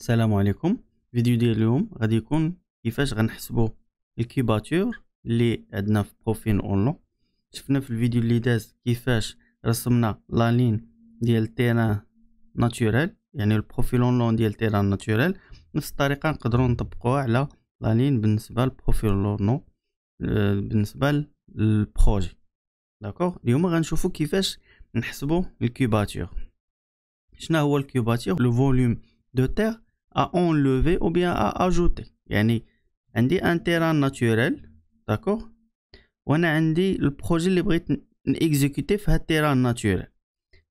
السلام عليكم فيديو ديال اليوم غادي يكون كيفاش غنحسبوا الكيباتور اللي عندنا في بروفين اونلو شفنا في الفيديو اللي داز كيفاش رسمنا لا لين ديال تيرا ناتوريل يعني البروفيل اونلون ديال تيرا ناتوريل نفس الطريقه نقدروا نطبقوها على لا لين بالنسبه للبروفيل اونلو آه، بالنسبه للبروجي داكوغ اليوم غنشوفوا كيفاش نحسبوا الكيباتور شنو هو الكيباتور لو فوليوم دو تير à enlever ou bien à ajouter يعني عندي ان تيران ناتوريل داكور وانا عندي البروجي اللي بغيت نيكزيكوتي في هاد التيران ناتوريل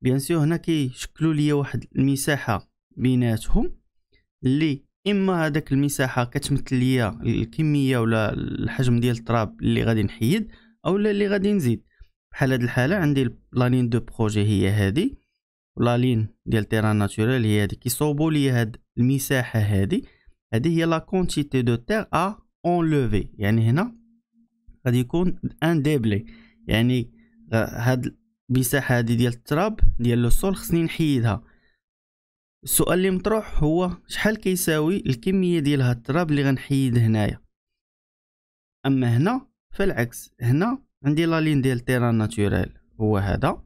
بيان سور هنا كيشكلوا ليا واحد المساحه بيناتهم اللي اما هذاك المساحه كتمثل ليا الكميه ولا الحجم ديال التراب اللي غادي نحيد اولا اللي غادي نزيد بحال هاد الحاله عندي لانين دو بروجي هي هادي ولالين ديال تيران ناتوريل هي هادي كيصوبوا لي هاد المساحه هذه هذه هي لا كونتيتي دو تير ا اونلوفي يعني هنا غادي يكون ان ديبلي يعني هاد المساحه هذه ديال التراب ديال لو سول خصني نحيدها السؤال اللي مطروح هو شحال كيساوي الكميه ديال هاد التراب اللي غنحيد هنايا اما هنا فالعكس هنا عندي لا لين ديال تيران ناتوريل هو هذا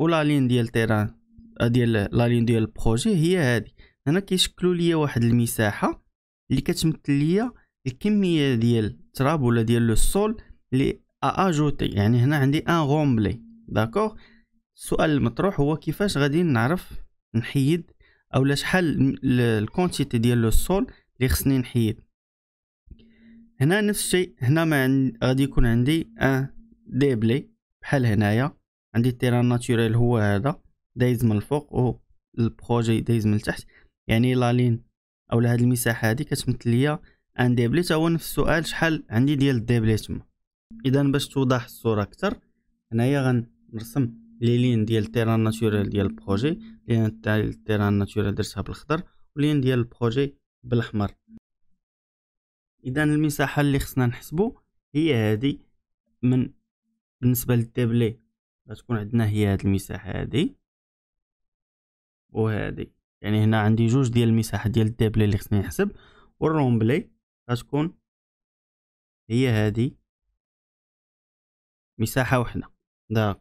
ولا لين ديال تيران ديال لا لين ديال البروجي هي هذه هنا كيشكلوا ليا واحد المساحه اللي كتمثل ليا الكميه ديال التراب ولا ديال لو سول لي اجوتي يعني هنا عندي ان غومبلي داكوغ السؤال المطروح هو كيفاش غادي نعرف نحيد اولا شحال الكونتيتي ديال لو سول اللي خصني نحيد هنا نفس الشيء هنا ما غادي يكون عندي ان ديبلي بحال هنايا عندي تيران ناتوريل هو هذا دايز من الفوق و البروجي دايز من التحت يعني لا لين اولا هاد المساحه هادي كتمثل ليا ان ديبلي هو نفس السؤال شحال عندي ديال الديبلي تما اذا باش توضح الصوره اكثر هنايا غنرسم لي لين ديال التيران ناتورال ديال البروجي لين تاع التيران ناتورال درتها بالخضر ولين ديال البروجي بالاحمر اذا المساحه اللي خصنا نحسبو هي هادي من بالنسبه للديبلي غتكون عندنا هي هاد المساحه هادي وهادي يعني هنا عندي جوج ديال المساحه ديال الديبلي اللي خصني نحسب والرومبلي غتكون هي هذه مساحه وحده داك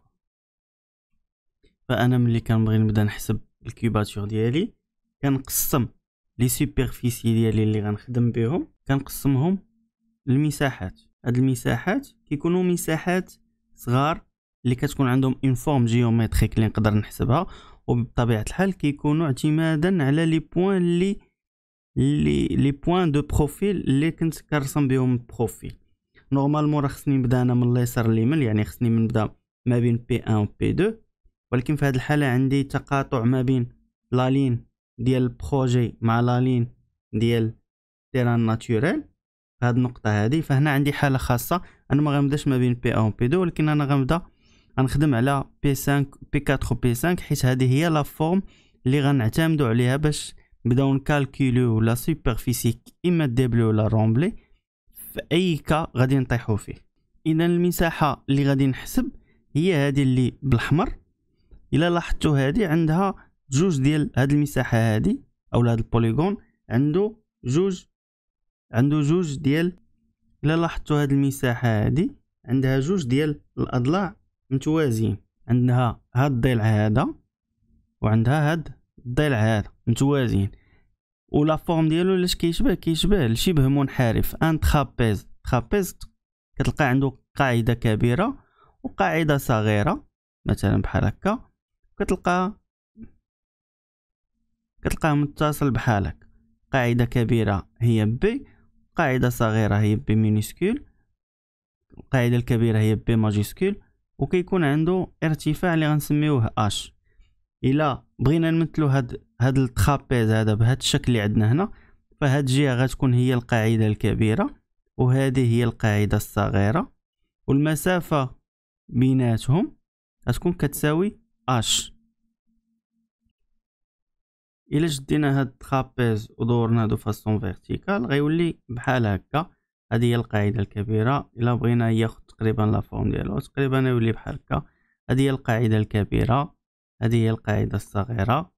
فانا ملي كنبغي نبدا نحسب الكيوباتور ديالي كنقسم لي سوبرفيسي ديالي اللي غنخدم بهم كنقسمهم المساحات هاد المساحات كيكونوا مساحات صغار اللي كتكون عندهم اون فورم جيومتريك اللي نقدر نحسبها وبطبيعه الحال كيكونوا اعتمادا على لي بوين لي لي لي بوين دو بروفيل اللي كنت كنرسم بهم بروفيل نورمالمون راه خصني نبدا انا من اليسار لليمين يعني خصني نبدا ما بين بي 1 و بي 2 ولكن في هذه الحاله عندي تقاطع ما بين لا لين ديال البروجي مع لا لين ديال تيران ناتوريل في النقطه هذه فهنا عندي حاله خاصه انا ما غنبداش ما بين بي 1 و بي 2 ولكن انا غنبدا غنخدم على بي 5 بي 4 بي 5 حيت هذه هي لا فورم اللي غنعتمدو عليها باش نبداو نكالكولو لا سوبرفيسي اما ديبلو ولا رومبلي في اي كا غادي نطيحو فيه اذا المساحه اللي غادي نحسب هي هذه اللي بالاحمر الا لاحظتوا هذه عندها جوج ديال هاد المساحه هذه اولا هاد البوليغون عنده جوج عنده جوج ديال الا لاحظتوا هاد المساحه هذه عندها جوج ديال الاضلاع متوازيين عندها هاد الضلع هذا وعندها هاد الضلع هذا متوازيين ولا فورم ديالو لاش كيشبه كيشبه لشبه منحرف ان ترابيز ترابيز كتلقى عنده قاعده كبيره وقاعده صغيره مثلا بحال هكا كتلقى كتلقاه متصل بحال هكا قاعده كبيره هي بي قاعده صغيره هي بي مينيسكول القاعده الكبيره هي بي ماجيسكول وكيكون عنده ارتفاع اللي غنسميوه اش الا بغينا نمثلو هاد هاد الترابيز هذا بهذا الشكل اللي عندنا هنا فهاد الجهه غتكون هي القاعده الكبيره وهذه هي القاعده الصغيره والمسافه بيناتهم غتكون كتساوي اش الا جدينا هاد الترابيز ودورنا دو فاسون فيرتيكال غيولي بحال هكا هذه هي القاعده الكبيره الا بغينا ياخد تقريبا لا فورم ديالو تقريبا يولي بحال هكا هذه هي القاعده الكبيره هذه هي القاعده الصغيره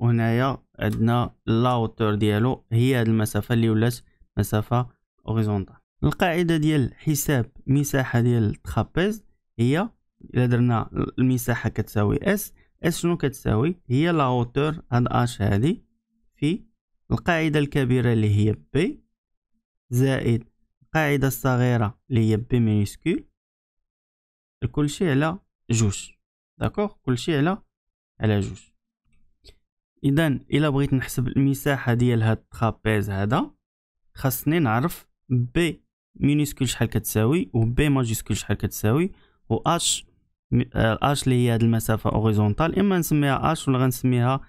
وهنايا عندنا لاوتور ديالو هي هاد المسافه اللي ولات مسافه اوريزونتال القاعده ديال حساب مساحه ديال الترابيز هي الا درنا المساحه كتساوي اس اس شنو كتساوي هي لاوتور هاد اش هادي في القاعده الكبيره اللي هي بي زائد القاعدة الصغيرة اللي هي بي مينيسكول شيء على جوج داكوغ كلشي على على جوج اذا الا بغيت نحسب المساحه ديال هاد الترابيز هذا خاصني نعرف بي مينيسكول شحال كتساوي و بي ماجيسكول شحال كتساوي و اش اش آه، اللي هي هاد المسافه اوريزونتال اما نسميها اش ولا غنسميها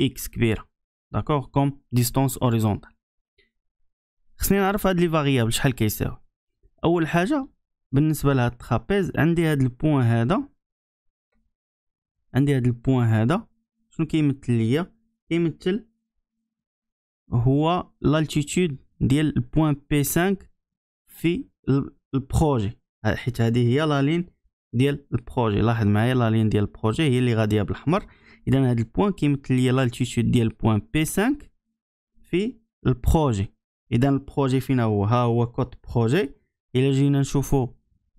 اكس كبيره داكوغ كوم ديستونس اوريزونتال خصني نعرف هاد لي فاريابل شحال كيساو اول حاجه بالنسبه لهاد الترابيز عندي هاد البوان هذا عندي هاد البوان هذا شنو كيمثل ليا كيمثل هو لالتيتود ديال البوان بي 5 في البروجي حيت هذه هي لا لين ديال البروجي لاحظ معايا لا لين ديال البروجي هي اللي غاديه بالاحمر اذا هذا البوان كيمثل ليا لالتيتود ديال البوان بي 5 في البروجي اذا البروجي فينا هو ها هو كود بروجي الى جينا نشوفو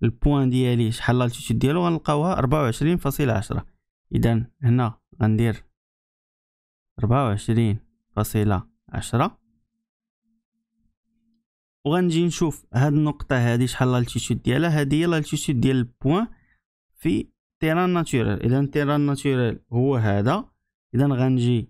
البوان ديالي شحال لاتيتود ديالو غنلقاوها ربعة وعشرين فاصلة عشرة اذا هنا غندير ربعة وعشرين فاصلة عشرة وغنجي نشوف هاد النقطة هادي شحال لاتيتود ديالها هادي هي لاتيتود ديال البوان في تيران ناتشورال اذا تيران ناتشورال هو هذا اذا غنجي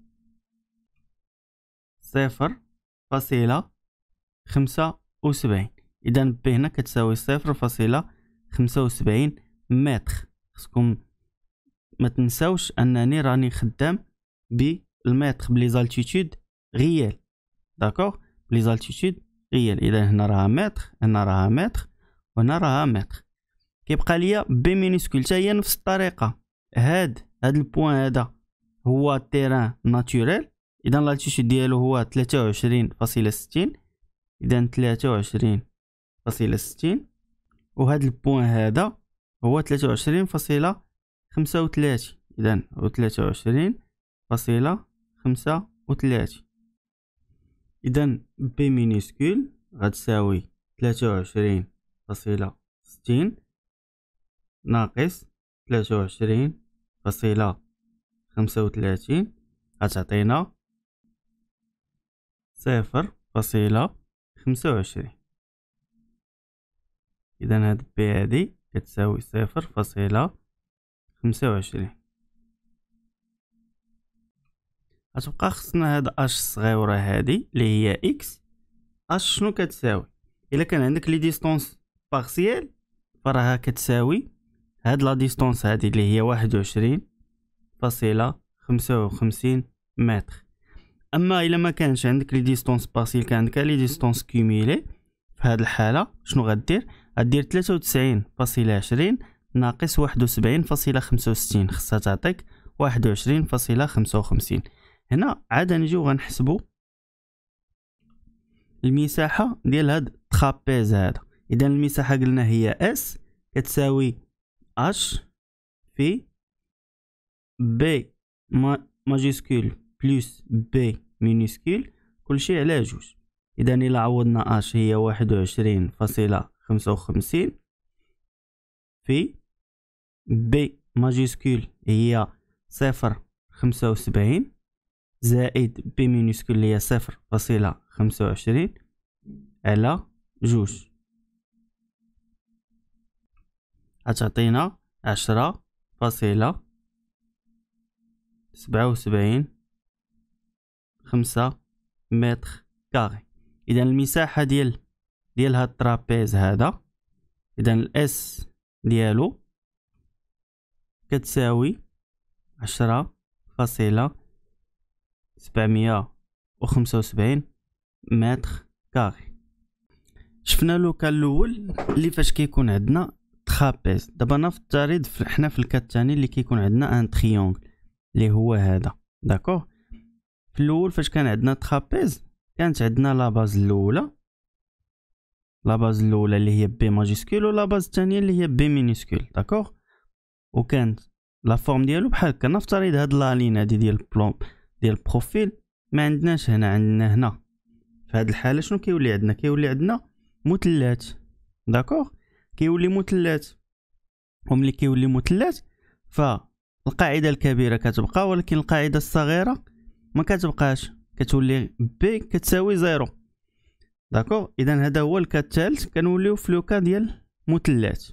صفر فاصلة خمسة وسبعين إذا ب هنا كتساوي صفر فاصلة خمسة وسبعين متر خصكم ما تنساوش أنني راني خدام بالمتر بليزالتيتود غيال داكوغ بليزالتيتود غيال إذا هنا راها متر هنا راها متر وهنا راها متر كيبقى ليا بي مينيسكول هي نفس الطريقة هاد هاد البوان هذا هو تيران ناتوريل اذا الالتيتود ديالو هو ثلاثة وعشرين فاصلة ستين اذا ثلاثة وعشرين فاصلة ستين وهاد البوان هذا هو ثلاثة وعشرين فاصلة خمسة وتلاتين اذا هو ثلاثة وعشرين فاصلة خمسة وتلاتين اذا بي مينيسكول غتساوي ثلاثة وعشرين فاصلة ستين ناقص ثلاثة وعشرين فاصلة خمسة وتلاتين غتعطينا صفر فاصلة خمسة وعشرين إذا هاد بي هادي كتساوي صفر فاصلة خمسة وعشرين غتبقى خصنا هاد اش صغيرة هادي اللي هي اكس اش شنو كتساوي الا كان عندك لي ديستونس بارسيال فراها كتساوي هاد لا ديستونس هادي اللي هي واحد وعشرين فاصلة خمسة وخمسين متر اما الا ما كانش عندك لي ديستونس باسيل كان عندك لي ديستونس كيميلي في هذه الحاله شنو غدير غدير 93.20 ناقص 71.65 خصها تعطيك 21.55 هنا عاد نجيو غنحسبوا المساحه ديال هاد الترابيز هذا اذا المساحه قلنا هي اس كتساوي اش في بي ماجيسكول بلس بي مينيسكيل كلشي على جوج اذا الى عوضنا اش هي واحد وعشرين فاصلة خمسة وخمسين في بي ماجيسكول هي صفر خمسة وسبعين زائد بي مينيسكول هي صفر فاصلة خمسة وعشرين على جوج هتعطينا عشرة فاصلة سبعة وسبعين خمسة متر كاري اذا المساحه ديال ديال هاد الترابيز هذا اذا الاس ديالو كتساوي عشرة فاصلة سبعمية وخمسة وسبعين متر كاري شفنا لو كان الاول اللي فاش كيكون عندنا ترابيز دابا نفترض حنا في الكات الثاني اللي كيكون عندنا ان تريونغل اللي هو هذا داكور في الاول فاش كان عندنا ترابيز كانت عندنا لاباز الاولى لاباز الاولى اللي هي بي ماجيسكول ولاباز الثانيه اللي هي بي مينيسكول داكوغ وكانت لا فورم ديالو بحال هكا نفترض هاد لا لين هادي ديال بلوم ديال البروفيل ما عندناش هنا عندنا هنا في هاد الحاله شنو كيولي عندنا كيولي عندنا مثلث داكوغ كيولي مثلث وملي كيولي مثلث فالقاعده الكبيره كتبقى ولكن القاعده الصغيره ما كتبقاش كتولي بي كتساوي زيرو داكوغ اذا هذا هو الكات الثالث كنوليو في لوكا ديال مثلث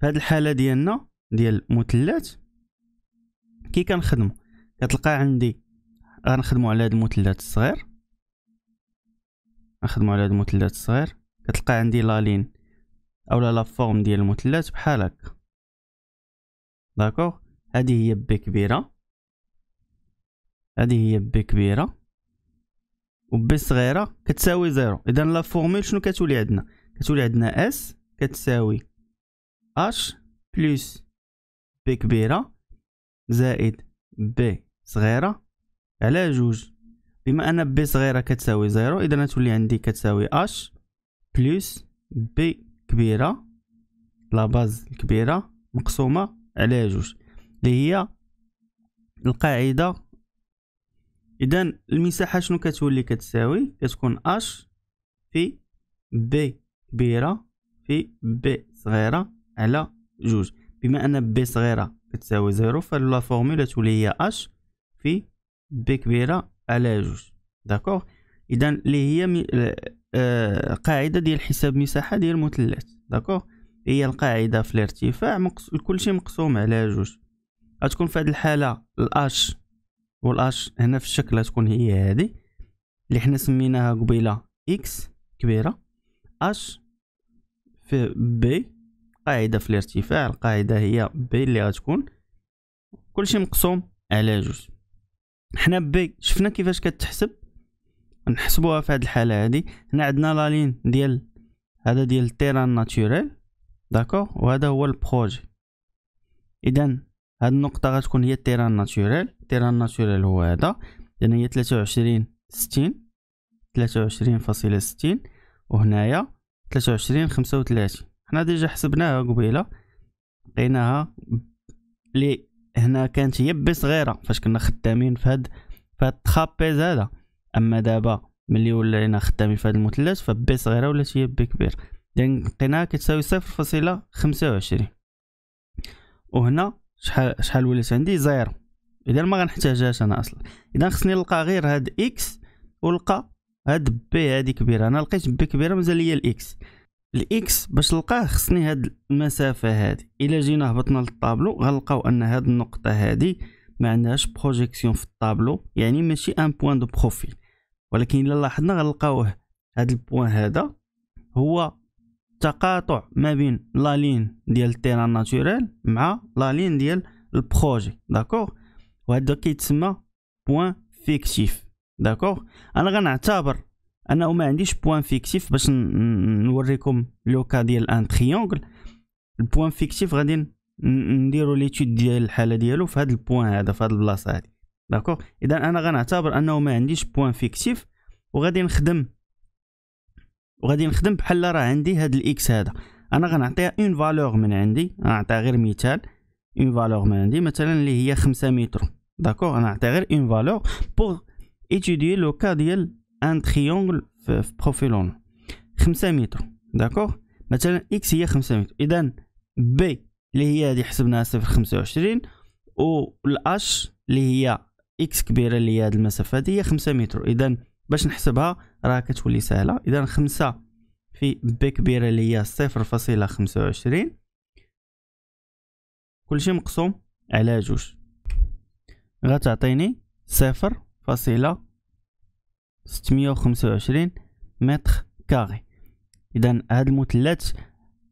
في هذه الحاله ديالنا ديال مثلث كي كنخدمو كتلقى عندي غنخدمو على هذا المثلث الصغير نخدمو على هذا المثلث الصغير كتلقى عندي لا لين اولا لا فورم ديال المثلث بحال هكا داكوغ هذه هي بي كبيره هذه هي بي كبيره وبي صغيره كتساوي زيرو اذا لا فورميل شنو كتولي عندنا كتولي عندنا اس كتساوي اش بلس بي كبيره زائد بي صغيره على جوج بما ان بي صغيره كتساوي زيرو اذا تولي عندي كتساوي اش بلس بي كبيره لا باز الكبيره مقسومه على جوج اللي هي القاعده اذا المساحه شنو كتولي كتساوي كتكون اش في بي كبيره في بي صغيره على جوج بما ان بي صغيره كتساوي زيرو فلا فورمولا تولي هي اش في بي كبيره على جوج داكوغ اذا اللي هي مي... آه،, آه... قاعده ديال حساب مساحه ديال المثلث داكوغ هي القاعده في الارتفاع مقص... كلشي مقسوم على جوج غتكون في هذه الحاله الاش والاش هنا في الشكل غتكون هي هذه اللي حنا سميناها قبيله اكس كبيره اش في بي قاعده في الارتفاع القاعده هي بي اللي غتكون كلشي مقسوم على جوج حنا بي شفنا كيفاش كتحسب نحسبوها في هاد الحاله هادي هنا عندنا لا لين ديال هذا ديال التيران ناتوريل داكور وهذا هو البروجي اذا هاد النقطه غتكون هي التيران ناتوريل ديرها الناتشورال هو هذا لان هي 23 60 23 فاصلة 60 وهنايا 23 35 حنا ديجا حسبناها قبيله لقيناها لي هنا كانت هي بي صغيره فاش كنا خدامين في هاد في هاد الترابيز هذا اما دابا ملي ولينا خدامين في هاد المثلث فبي صغيره ولات هي بي كبير دين لقيناها كتساوي صفر فاصلة خمسة وعشرين وهنا شحال شحال ولات عندي زيرو اذا ما غنحتاجهاش انا اصلا اذا خصني نلقى غير هاد اكس ولقى هاد بي هادي كبيره انا لقيت بي كبيره مازال ليا الاكس الاكس باش نلقاه خصني هاد المسافه هادي الا جينا هبطنا للطابلو غنلقاو ان هاد النقطه هادي ما عندهاش بروجيكسيون في الطابلو يعني ماشي ان بوين دو بروفيل ولكن الا لاحظنا غنلقاوه هاد البوان هذا هو تقاطع ما بين لا لين ديال التيران ناتوريل مع لا لين ديال البروجي داكوغ وهذا كيتسمى بوان فيكتيف داكوغ انا غنعتبر انه ما عنديش بوان فيكتيف باش نوريكم لوكا ديال ان تريونغل البوان فيكتيف غادي نديرو ليتود ديال الحاله ديالو في هاد البوان هذا في هاد البلاصه هادي داكوغ اذا انا غنعتبر انه ما عنديش بوان فيكتيف وغادي نخدم وغادي نخدم بحال راه عندي هاد الاكس هذا انا غنعطيها اون فالور من عندي غنعطيها غير مثال اون فالور من عندي مثلا اللي هي 5 متر داكوغ انا نعطي غير اون فالور بوغ ايتيديي لو كا ديال ان تريونغل في بروفيلون 5 متر داكوغ مثلا اكس هي 5 متر اذا بي اللي هي هذه حسبناها صفر 25 الاش اللي هي اكس كبيره اللي هي هذه المسافه هذه هي 5 متر اذا باش نحسبها راه كتولي سهله اذا 5 في بي كبيره اللي هي 0.25 كلشي مقسوم على جوج غتعطيني صفر فاصلة ستمية وخمسة وعشرين متر كاري اذا هاد المثلث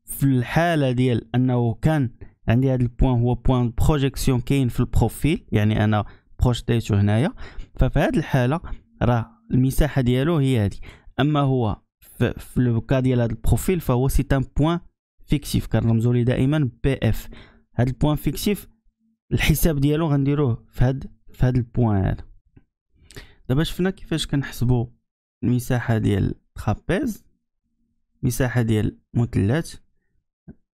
في الحاله ديال انه كان عندي هاد البوان هو بوان بروجيكسيون كاين في البروفيل يعني انا بروجيتيتو هنايا ففي هاد الحاله راه المساحه ديالو هي هادي اما هو في, لوكا ديال هاد البروفيل فهو سي ان بوان فيكتيف كنرمزو ليه دائما بي اف هاد البوان فيكتيف الحساب ديالو غنديروه في هاد في هاد البوان هذا دابا شفنا كيفاش كنحسبوا المساحه ديال الترابيز مساحه ديال المثلث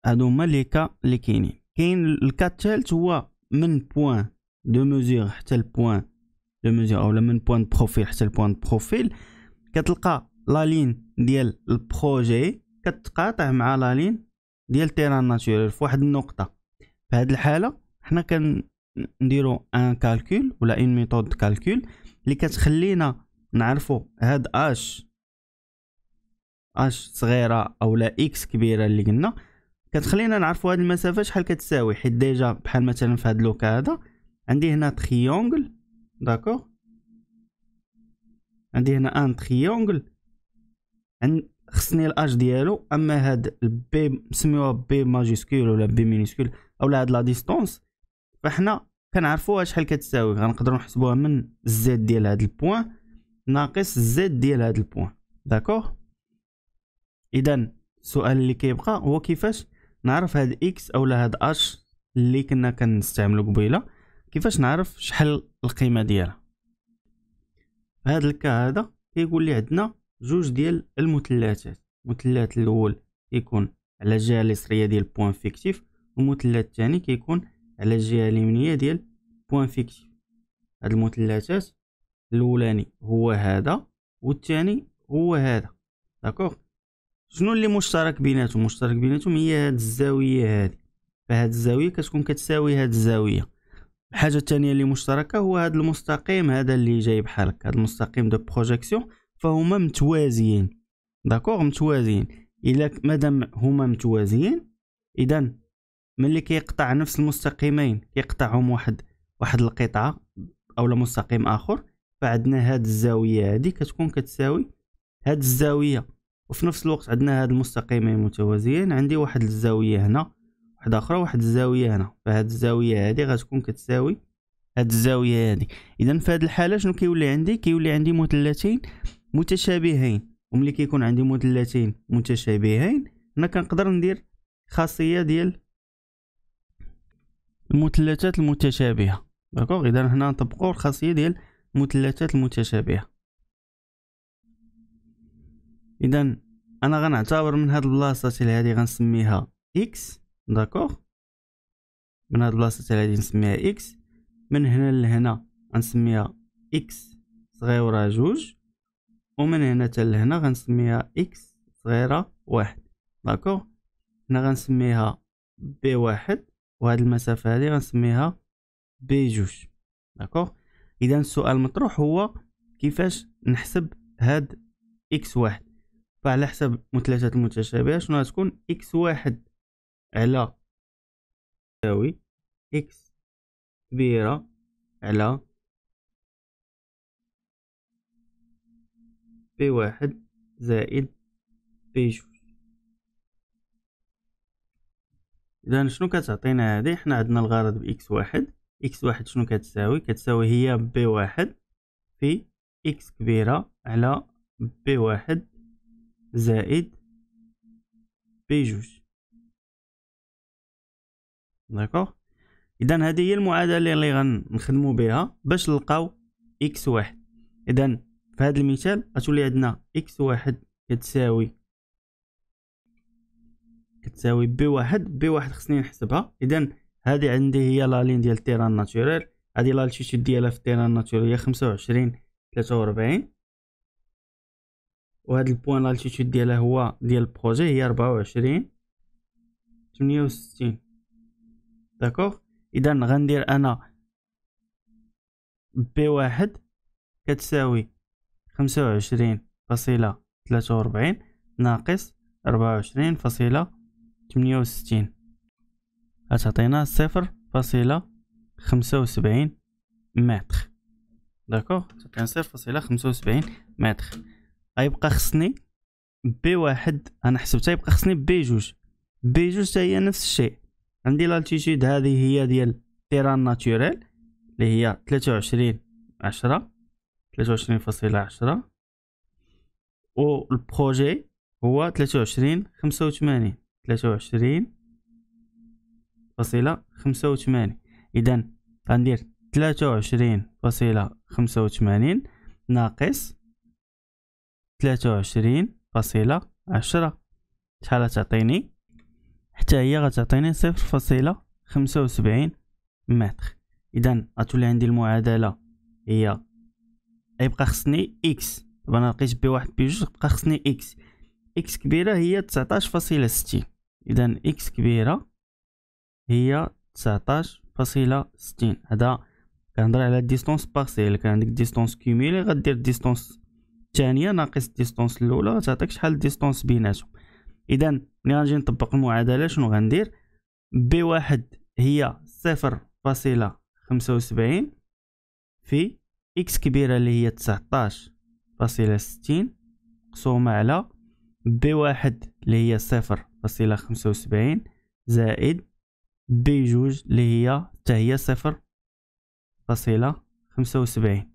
هادو هما لي كا اللي كاينين كاين الكا الثالث هو من بوان دو ميزور حتى البوان دو ميزور اولا من بوان بروفيل حتى البوان بروفيل كتلقى لا لين ديال البروجي كتقاطع مع لا لين ديال تيران ناتشورال في واحد النقطه في هذه الحاله حنا كنديروا ان كالكول ولا اون ميثود كالكول اللي كتخلينا نعرفو هاد اش اش صغيره او لا اكس كبيره اللي قلنا كتخلينا نعرفو هاد المسافه شحال كتساوي حيت ديجا بحال مثلا في هاد لوكا هذا عندي هنا تريونغل داكوغ عندي هنا ان تريونغل عند خصني الاج ديالو اما هاد البي نسميوها بي ماجيسكول ولا بي مينيسكول اولا هاد لا ديستونس فحنا كنعرفوها شحال كتساوي غنقدروا نحسبوها من الزد ديال هاد البوان ناقص الزد ديال هاد البوان داكوغ اذا السؤال اللي كيبقى هو كيفاش نعرف هاد اكس اولا هاد اش اللي كنا كنستعملو قبيله كيفاش نعرف شحال القيمه ديالها هاد الكا هذا كيقول لي عندنا جوج ديال المثلثات المثلث الاول كيكون على الجهه اليسريه ديال بوان فيكتيف المثلث الثاني كيكون على الجهه اليمنيه ديال بوان فيكتيف هاد المثلثات الاولاني هو هذا والثاني هو هذا داكوغ شنو اللي مشترك بيناتهم مشترك بيناتهم هي هاد الزاويه هادي فهاد الزاويه كتكون كتساوي هاد الزاويه الحاجه الثانيه اللي مشتركه هو هاد المستقيم هذا اللي جاي بحال هكا هاد المستقيم دو بروجيكسيون فهما متوازيين داكوغ متوازيين الا مادام هما متوازيين اذا ملي كيقطع نفس المستقيمين كيقطعهم واحد واحد القطعه اولا مستقيم اخر فعندنا هاد الزاويه هادي كتكون كتساوي هاد الزاويه وفي نفس الوقت عندنا هاد المستقيمين متوازيين عندي واحد الزاويه هنا واحده اخرى واحد الزاويه هنا فهاد الزاويه هادي غتكون كتساوي هاد الزاويه هادي اذا في هاد الحاله شنو كيولي عندي كيولي عندي مثلثين متشابهين وملي كيكون عندي مثلثين متشابهين هنا كنقدر ندير خاصيه ديال المثلثات المتشابهه داكوغ اذا هنا نطبقوا الخاصيه ديال المثلثات المتشابهه اذا انا غنعتبر من هاد البلاصه حتى هادي غنسميها اكس داكوغ من هاد البلاصه حتى هادي نسميها اكس من هنا لهنا غنسميها اكس صغيره جوج ومن هنا حتى لهنا غنسميها اكس صغيره واحد داكوغ هنا غنسميها بي واحد وهاد المسافه هذه غنسميها بي جوج داكوغ اذا السؤال المطروح هو كيفاش نحسب هاد اكس واحد فعلى حسب مثلثات المتشابهه شنو غتكون اكس واحد على تساوي اكس كبيره على بي واحد زائد بي جوج اذا شنو كتعطينا هذه حنا عندنا الغرض باكس واحد اكس واحد شنو كتساوي كتساوي هي ب واحد في اكس كبيرة على ب واحد زائد ب جوج داكوغ اذا هذه هي المعادله اللي غنخدمو بها باش نلقاو اكس واحد اذا في هذا المثال غتولي عندنا اكس واحد كتساوي كتساوي بي واحد بي واحد خصني نحسبها اذا هذه عندي هي لا لين ديال تيران ناتشورال هذه لالتيتود ديالها في تيران ناتشورال هي 25 43 وهذا البوان لالتيتود ديالها هو ديال البروجي هي 24 68 داكوغ اذا غندير انا بي واحد كتساوي خمسة وعشرين فاصلة تلاتة وربعين ناقص ربعة وعشرين فاصلة تمنية وستين غتعطينا صفر فاصلة خمسة وسبعين متر داكوغ تعطينا صفر فاصلة خمسة وسبعين متر غيبقى خصني بي واحد انا حسبتها يبقى خصني بي جوج بي جوج تاهي نفس الشيء عندي لالتيتود هذه هي ديال تيران ناتوريل اللي هي تلاتة وعشرين عشرة تلاتة وعشرين فاصلة عشرة و البروجي هو تلاتة وعشرين خمسة وثمانين ثلاثة وعشرين فاصلة خمسة وثمانين إذا غندير ثلاثة وعشرين فاصلة خمسة وثمانين ناقص ثلاثة وعشرين فاصلة عشرة شحال تعطيني حتى هي غتعطيني صفر فاصلة خمسة وسبعين متر إذا غتولي عندي المعادلة هي غيبقى خصني إكس دابا أنا لقيت بي واحد بي جوج غيبقى خصني إكس إكس كبيرة هي تسعتاش فاصلة ستين اذا اكس كبيره هي تسعتاش فاصلة ستين هذا كنهضر على ديستونس بارسيل كان عندك ديستونس كيميلي غدير ديستونس الثانيه ناقص ديستونس الاولى غتعطيك شحال ديستونس بيناتهم اذا ملي غنجي نطبق المعادله شنو غندير بي واحد هي صفر فاصلة خمسة وسبعين في اكس كبيرة اللي هي تسعتاش فاصلة ستين مقسومة على بي واحد اللي هي صفر فاصلة خمسة وسبعين زائد بي جوج اللي هي حتى هي صفر فاصلة خمسة وسبعين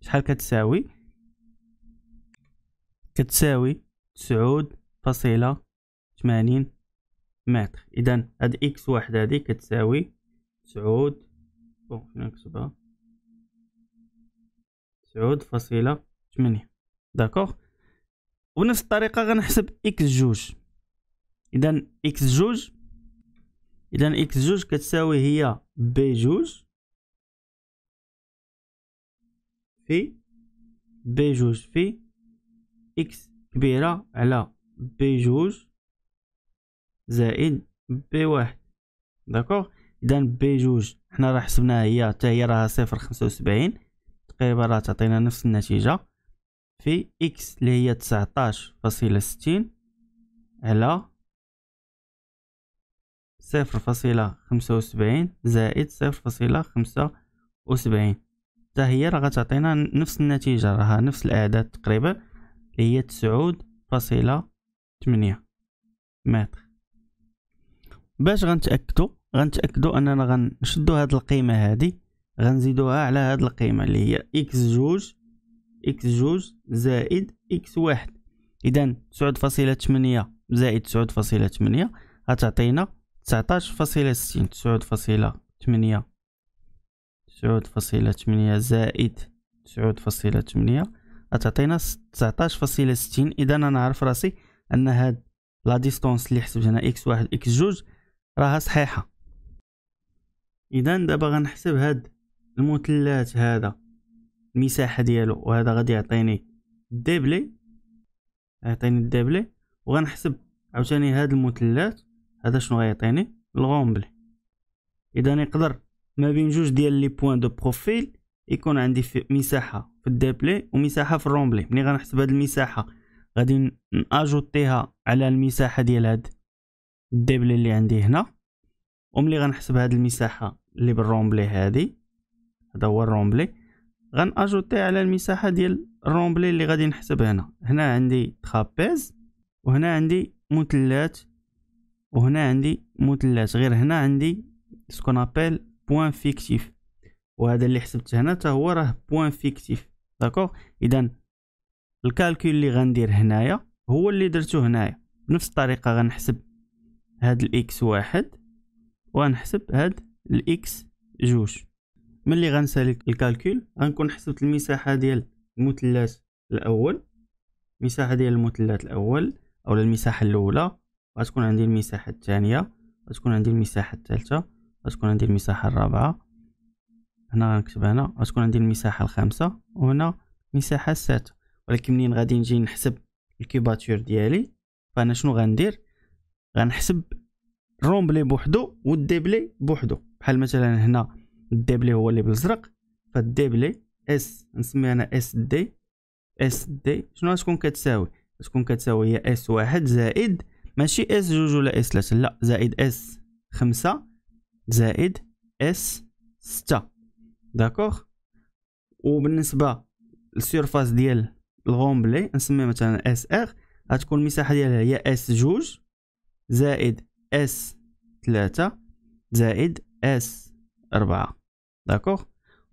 شحال كتساوي كتساوي تسعود فاصلة ثمانين متر إذن هاد إكس واحد هادي كتساوي تسعود بون فين نكتبها تسعود فاصلة ثمانية داكوغ وبنفس الطريقة غنحسب إكس جوج اذا اكس جوج اذا اكس جوج كتساوي هي بي جوج في بي جوج في اكس كبيرة على بي جوج زائد بي واحد داكوغ اذا بي جوج حنا راه حسبناها هي حتى هي راها صفر خمسة وسبعين تقريبا راه تعطينا نفس النتيجة في اكس اللي هي تسعطاش فاصلة ستين على صفر فاصلة خمسة وسبعين زائد صفر فاصلة خمسة وسبعين حتى هي راه غتعطينا نفس النتيجة راها نفس الأعداد تقريبا اللي هي تسعود فاصلة تمنية متر باش غنتأكدو غنتأكدو أننا غنشدو هاد القيمة هادي غنزيدوها على هاد القيمة اللي هي إكس جوج إكس جوج زائد إكس واحد إذا تسعود فاصلة تمنية زائد تسعود فاصلة تمنية غتعطينا تسعطاش فاصلة ستين تسعود فاصلة تمنية تسعود فاصلة تمنية زائد تسعود فاصلة تمنية غتعطينا تسعطاش فاصلة ستين إذا أنا نعرف راسي أن هاد لا ديستونس اللي حسبت هنا إكس واحد إكس جوج راها صحيحة إذا دابا غنحسب هاد المثلات هذا المساحة ديالو وهذا غادي يعطيني الدبلي يعطيني الدبلي وغنحسب عاوتاني هاد المثلث هذا شنو غيعطيني الغومبلي اذا نقدر ما بين جوج ديال لي بوين دو بروفيل يكون عندي في مساحه في الديبلي ومساحه في الرومبلي ملي غنحسب هاد المساحه غادي ناجوتيها على المساحه ديال هاد الديبلي اللي عندي هنا وملي غنحسب هاد المساحه اللي بالرومبلي هادي هذا هو الرومبلي غنأجوتي على المساحه ديال الرومبلي اللي غادي نحسب هنا هنا عندي ترابيز وهنا عندي مثلث وهنا عندي مثلث غير هنا عندي سكون ابل بوان فيكتيف وهذا اللي حسبت هنا حتى هو راه بوان فيكتيف داكوغ اذا الكالكول اللي غندير هنايا هو اللي درتو هنايا بنفس الطريقه غنحسب هاد الاكس واحد وغنحسب هاد الاكس جوج ملي غنسالي الكالكول غنكون حسبت المساحه ديال المثلث الاول المساحه ديال المثلث الاول او المساحه الاولى غتكون عندي المساحة الثانية غتكون عندي المساحة الثالثة غتكون عندي المساحة الرابعة هنا غنكتب هنا غتكون عندي المساحة الخامسة وهنا المساحة السادسة ولكن منين غادي نجي نحسب الكيباتور ديالي فانا شنو غندير غنحسب الرومبلي بوحدو والديبلي بوحدو بحال مثلا هنا الديبلي هو اللي بالزرق فالديبلي اس نسمي انا اس دي اس دي شنو غتكون كتساوي غتكون كتساوي هي اس واحد زائد ماشي اس جوج ولا اس ثلاثة لا زائد اس خمسة زائد اس ستة داكوغ وبالنسبة للسيرفاس ديال الغومبلي نسميه مثلا اس ار غتكون المساحة ديالها هي اس جوج زائد اس ثلاثة زائد اس اربعة داكوغ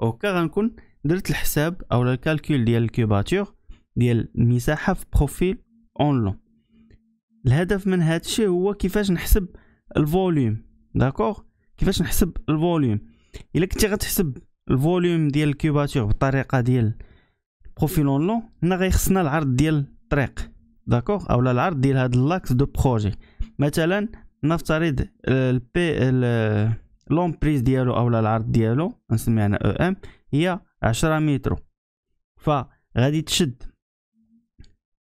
اوكا غنكون درت الحساب او الكالكول ديال الكوباتور ديال المساحة في بروفيل اون لون الهدف من هذا الشيء هو كيفاش نحسب الفوليوم داكوغ كيفاش نحسب الفوليوم الا كنتي غتحسب الفوليوم ديال الكيوباتور بالطريقه ديال بروفيلون لون هنا غيخصنا العرض ديال الطريق داكوغ اولا العرض ديال هاد اللاكس دو بروجي مثلا نفترض البي لومبريز ديالو اولا العرض ديالو نسميها انا او e ام هي 10 متر فغادي تشد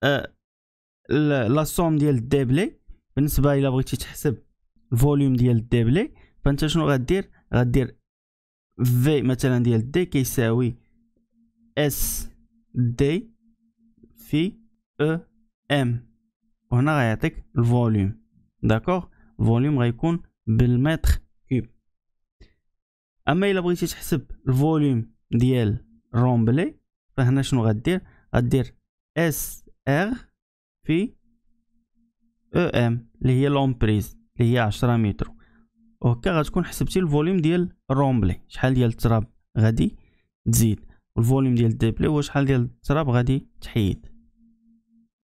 آه، لا سوم ديال الديبلي بالنسبه الا بغيتي تحسب الفوليوم ديال الديبلي فانت شنو غدير غدير في مثلا ديال دي كيساوي اس دي في او e ام وهنا غيعطيك الفوليوم داكوغ الفوليوم غيكون بالمتر كوب اما الا بغيتي تحسب الفوليوم ديال رومبلي فهنا شنو غدير غدير اس ار في او e ام اللي هي لومبريز اللي هي عشرة متر وهكا غتكون حسبتي الفوليوم ديال الرومبلي شحال ديال التراب غادي تزيد الفوليوم ديال الديبلي هو شحال ديال التراب غادي تحيد